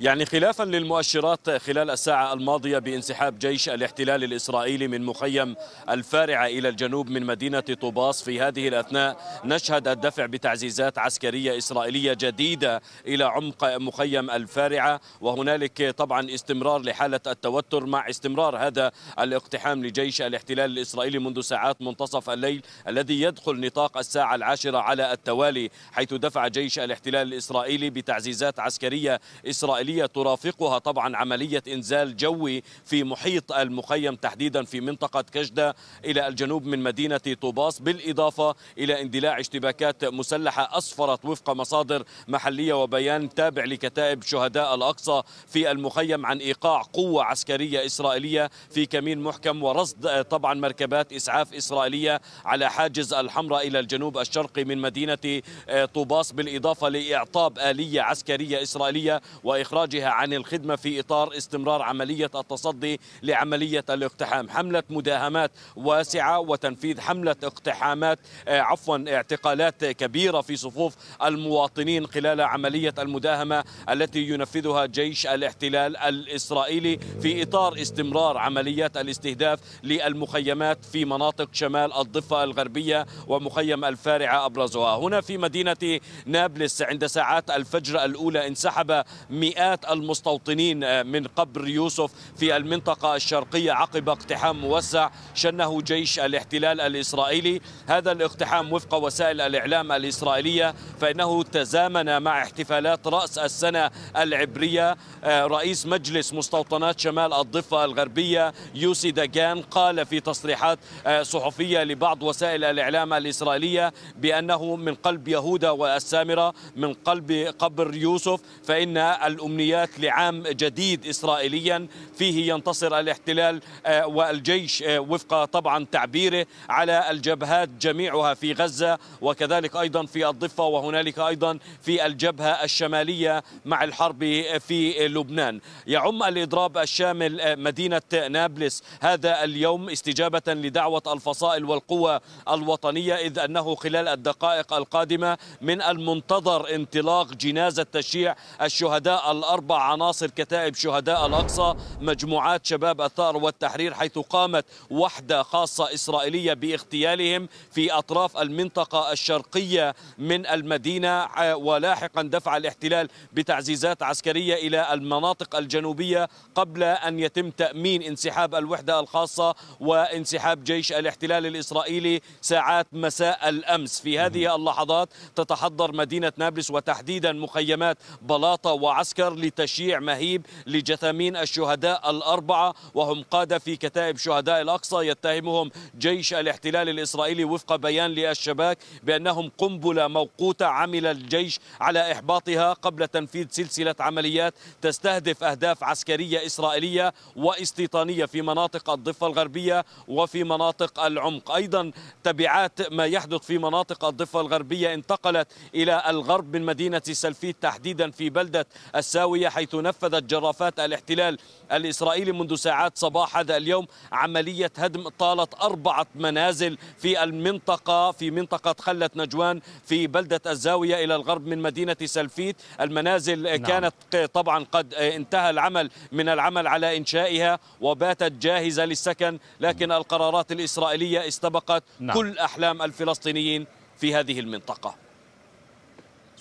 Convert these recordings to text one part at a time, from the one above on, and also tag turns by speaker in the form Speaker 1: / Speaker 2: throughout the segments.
Speaker 1: يعني خلافا للمؤشرات خلال الساعة الماضية بانسحاب جيش الاحتلال الإسرائيلي من مخيم الفارعة إلى الجنوب من مدينة طوباس في هذه الأثناء نشهد الدفع بتعزيزات عسكرية إسرائيلية جديدة إلى عمق مخيم الفارعة وهنالك طبعا استمرار لحالة التوتر مع استمرار هذا الاقتحام لجيش الاحتلال الإسرائيلي منذ ساعات منتصف الليل الذي يدخل نطاق الساعة العاشرة على التوالي حيث دفع جيش الاحتلال الإسرائيلي بتعزيزات عسكرية إسرائيلية الآلية ترافقها طبعا عملية إنزال جوي في محيط المخيم تحديدا في منطقة كجدة إلى الجنوب من مدينة طوباس بالإضافة إلى اندلاع اشتباكات مسلحة أسفرت وفق مصادر محلية وبيان تابع لكتائب شهداء الأقصى في المخيم عن إيقاع قوة عسكرية إسرائيلية في كمين محكم ورصد آه، طبعا مركبات إسعاف إسرائيلية على حاجز الحمراء إلى الجنوب الشرقي من مدينة آه، طوباس بالإضافة لإعطاب آلية عسكرية إسرائيلية وإخراج إخراجها عن الخدمة في إطار استمرار عملية التصدي لعملية الاقتحام حملة مداهمات واسعة وتنفيذ حملة اقتحامات آه، عفوا اعتقالات كبيرة في صفوف المواطنين خلال عملية المداهمة التي ينفذها جيش الاحتلال الإسرائيلي في إطار استمرار عمليات الاستهداف للمخيمات في مناطق شمال الضفة الغربية ومخيم الفارعة أبرزها هنا في مدينة نابلس عند ساعات الفجر الأولى انسحب مئات مئات المستوطنين آه، من قبر يوسف في المنطقة الشرقية عقب اقتحام موسع شنه جيش الاحتلال الإسرائيلي هذا الاقتحام وفق وسائل الإعلام الإسرائيلية فإنه تزامن مع احتفالات رأس السنة العبرية آه، رئيس مجلس مستوطنات شمال الضفة الغربية يوسي داجان قال في تصريحات آه، صحفية لبعض وسائل الإعلام الإسرائيلية بأنه من قلب يهودا والسامرة من قلب قبر يوسف فإن الأمنيات الأمنيات لعام جديد إسرائيليا فيه ينتصر الاحتلال آه، والجيش آه، وفق طبعا تعبيره على الجبهات جميعها في غزة وكذلك أيضا في الضفة وهنالك أيضا في الجبهة الشمالية مع الحرب آه، في لبنان يعم الإضراب الشامل مدينة نابلس هذا اليوم استجابة لدعوة الفصائل والقوى الوطنية إذ أنه خلال الدقائق القادمة من المنتظر انطلاق جنازة تشييع الشهداء اربع عناصر كتائب شهداء الأقصى مجموعات شباب الثأر والتحرير حيث قامت وحدة خاصة إسرائيلية باغتيالهم في أطراف المنطقة الشرقية من المدينة ولاحقا دفع الاحتلال بتعزيزات عسكرية إلى المناطق الجنوبية قبل أن يتم تأمين انسحاب الوحدة الخاصة وانسحاب جيش الاحتلال الإسرائيلي ساعات مساء الأمس في هذه اللحظات تتحضر مدينة نابلس وتحديدا مخيمات بلاطة وعسكر البشر لتشييع مهيب لجثامين الشهداء الأربعة وهم قادة في كتائب شهداء الأقصى يتهمهم جيش الاحتلال الإسرائيلي وفق بيان للشباك بأنهم قنبلة موقوتة عمل الجيش على إحباطها قبل تنفيذ سلسلة عمليات تستهدف أهداف عسكرية إسرائيلية واستيطانية في مناطق الضفة الغربية وفي مناطق العمق أيضا تبعات ما يحدث في مناطق الضفة الغربية انتقلت إلى الغرب من مدينة سلفيت تحديدا في بلدة الس الساوية حيث نفذت جرافات الاحتلال الإسرائيلي منذ ساعات صباح هذا اليوم عملية هدم طالت أربعة منازل في المنطقة في منطقة خلة نجوان في بلدة الزاوية إلى الغرب من مدينة سلفيت المنازل نعم. كانت طبعا قد انتهى العمل من العمل على إنشائها وباتت جاهزة للسكن لكن نعم. القرارات الإسرائيلية استبقت نعم. كل أحلام الفلسطينيين في هذه المنطقة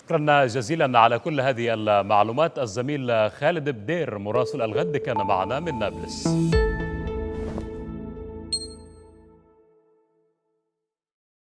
Speaker 1: شكرا جزيلا على كل هذه المعلومات الزميل خالد بدير مراسل الغد كان معنا من نابلس